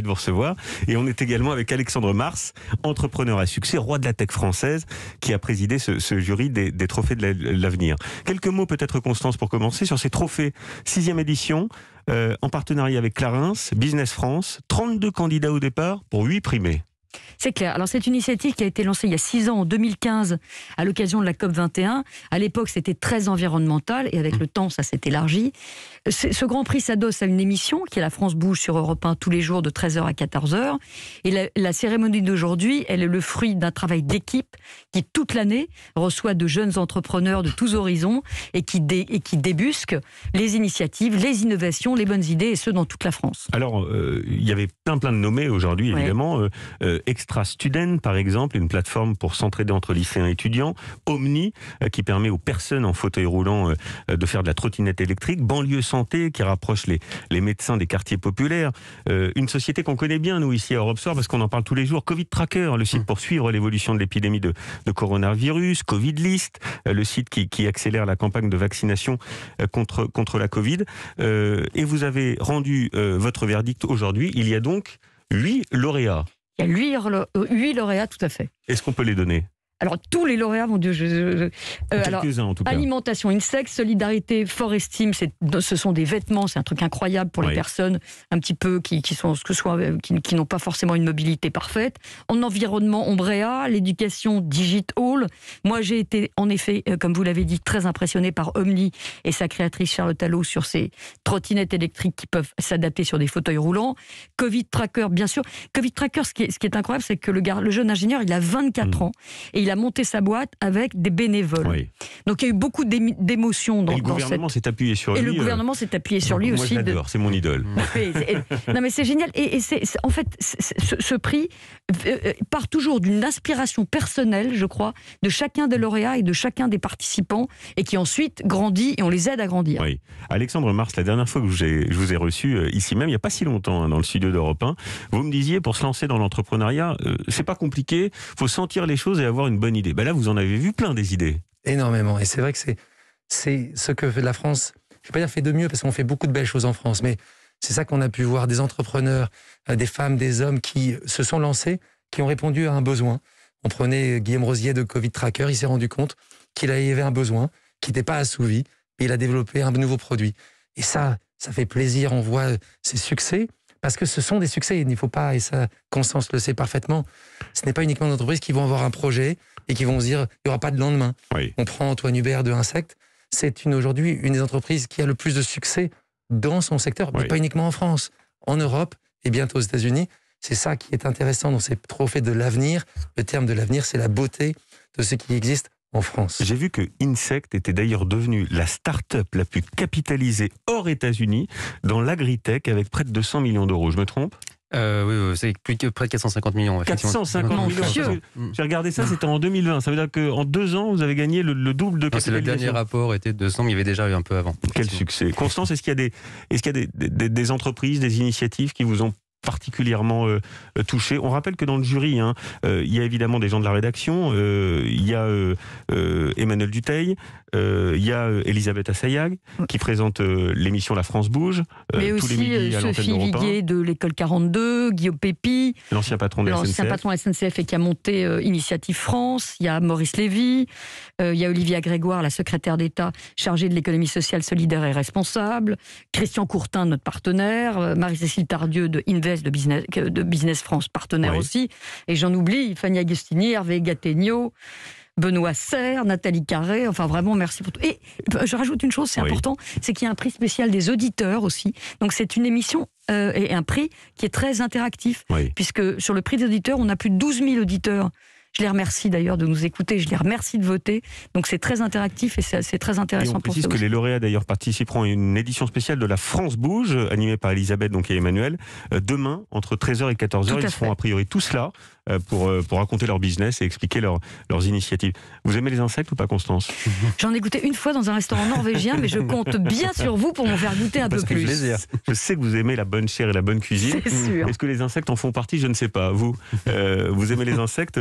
de vous recevoir. Et on est également avec Alexandre Mars, entrepreneur à succès, roi de la tech française, qui a présidé ce, jury des, trophées de l'avenir. Quelques mots peut-être, Constance, pour commencer, sur ces trophées. Sixième édition, euh, en partenariat avec Clarins, Business France, 32 candidats au départ pour 8 primés. C'est clair. Alors cette initiative qui a été lancée il y a six ans, en 2015, à l'occasion de la COP 21. À l'époque, c'était très environnemental et avec mmh. le temps, ça s'est élargi. Ce Grand Prix s'adosse à une émission qui est La France bouge sur Europe 1 tous les jours de 13h à 14h. Et la, cérémonie d'aujourd'hui, elle est le fruit d'un travail d'équipe qui toute l'année reçoit de jeunes entrepreneurs de tous horizons et qui, débusque les initiatives, les innovations, les bonnes idées et ce dans toute la France. Alors, euh, il y avait plein plein de nommés aujourd'hui, évidemment. Euh, euh, Extra Student, par exemple, une plateforme pour s'entraider entre lycéens et étudiants. Omni, euh, qui permet aux personnes en fauteuil roulant euh, euh, de faire de la trottinette électrique. Banlieue Santé, qui rapproche les, les médecins des quartiers populaires. Une société qu'on connaît bien, nous, ici à Europe parce qu'on en parle tous les jours. Covid Tracker, le site pour suivre l'évolution de l'épidémie de, coronavirus. Covid List, le site qui, accélère la campagne de vaccination contre, contre la Covid. Et vous avez rendu votre verdict aujourd'hui. Il y a donc huit lauréats. Il y a 8 euh, lauréats tout à fait. Est-ce qu'on peut les donner alors, tous les lauréats, mon Dieu, je. je, je euh, en tout cas. Alimentation, insectes, solidarité, fort estime, ce sont des vêtements, c'est un truc incroyable pour les personnes un petit peu qui, qui sont, ce que soit, euh, qui, qui n'ont pas forcément une mobilité parfaite. En environnement, Ombrea, l'éducation, Digit Hall. Moi, j'ai été, en effet, euh, comme vous l'avez dit, très impressionné par Omni et sa créatrice Charlotte Allot sur ses trottinettes électriques qui peuvent s'adapter sur des fauteuils roulants. Covid Tracker, bien sûr. Covid Tracker, ce qui est, ce qui est incroyable, c'est que le, le jeune ingénieur, il a 24 hmm. ans et il a a monté sa boîte avec des bénévoles. Donc il y a eu beaucoup d'émotions dans, et le gouvernement s'est appuyé sur lui. Et le euh, gouvernement s'est appuyé sur lui aussi. Moi, j'adore, c'est mon idole. non, mais c'est génial. Et, c'est, en fait, ce, prix euh, part toujours d'une inspiration personnelle, je crois, de chacun des lauréats et de chacun des participants, et qui ensuite grandit et on les aide à grandir. Oui. Alexandre Mars, la dernière fois que je vous ai reçu euh, ici même, il n'y a pas si longtemps, hein, dans le studio d'Europe 1, vous me disiez, pour se lancer dans l'entrepreneuriat, c'est pas compliqué, faut sentir les choses et avoir une bonne idée. Ben là, vous en avez vu plein des idées. Énormément. Et c'est vrai que c'est, ce que la France, je ne vais pas dire fait de mieux, parce qu'on fait beaucoup de belles choses en France, mais c'est ça qu'on a pu voir, des entrepreneurs, euh, des femmes, des hommes qui se sont lancés, qui ont répondu à un besoin. On prenait Guillaume Rosier de Covid Tracker, il s'est rendu compte qu'il avait un besoin qui n'était pas assouvi, et il a développé un nouveau produit. Et ça, ça fait plaisir, on voit ses succès, parce que ce sont des succès, il ne faut pas, et ça, Conscience le sait parfaitement, ce n'est pas uniquement des entreprises qui vont avoir un projet et qui vont se dire, il n'y aura pas de lendemain. On prend Antoine Hubert de Insect, c'est une, aujourd'hui une des entreprises qui a le plus de succès dans son secteur, mais pas uniquement en France, en Europe et bientôt aux États-Unis. C'est ça qui est intéressant dans ces trophées de l'avenir. Le terme de l'avenir, c'est la beauté de ce qui existe en France. J'ai vu que Insect était d'ailleurs devenue la start-up la plus capitalisée hors États-Unis dans l'agritech avec près de 200 millions d'euros. Je me trompe euh, oui, oui c'est plus près de 450 millions. 450 millions. J'ai regardé ça, c'était en 2020. Ça veut dire qu'en deux ans, vous avez gagné le, double de capitalisation. le dernier rapport était 200, mais il y avait déjà eu un peu avant. Quel succès. Constance, est-ce qu'il y a, des, est-ce qu'il y a des, entreprises, des initiatives qui vous ont particulièrement euh, euh, touché. touchés. On rappelle que dans le jury, hein, euh, il y a évidemment des gens de la rédaction, il y a Emmanuel Duteil, il y a Elisabeth Assayag mm. qui présente l'émission La France bouge, mais tous aussi les midis à Sophie Viguier de l'école 42, Guillaume Pépi, l'ancien patron de la SNCF. patron SNCF et qui a monté Initiative France, il y a Maurice Lévy, il y a Olivia Grégoire, la secrétaire d'État chargée de l'économie sociale solidaire et responsable, Christian Courtin, notre partenaire, Marie-Cécile Tardieu de Inver de Business, de Business France, partenaire aussi. Et j'en oublie, Fanny Agostini, Hervé Gattegno. Benoît Serre, Nathalie Carré, enfin vraiment merci pour tout. Et je rajoute une chose, c'est important, c'est qu'il y a un prix spécial des auditeurs aussi. Donc c'est une émission euh, et un prix qui est très interactif, puisque sur le prix des auditeurs, on a plus de 12 000 auditeurs je les remercie d'ailleurs de nous écouter, je les remercie de voter. Donc c'est très interactif et c'est très intéressant et on précise que les lauréats d'ailleurs participeront à une édition spéciale de la France Bouge, animée par Elisabeth donc et Emmanuel. Euh, demain, entre 13h et 14h, ils seront a priori tous là euh, pour, euh, pour raconter leur business et expliquer leurs initiatives. Vous aimez les insectes ou pas, Constance J'en ai goûté une fois dans un restaurant norvégien, mais je compte bien sur vous pour m'en faire goûter un peu plus. Plaisir. Je sais que vous aimez la bonne chair et la bonne cuisine. Est-ce que les insectes en font partie Je ne sais pas. Vous, vous aimez les insectes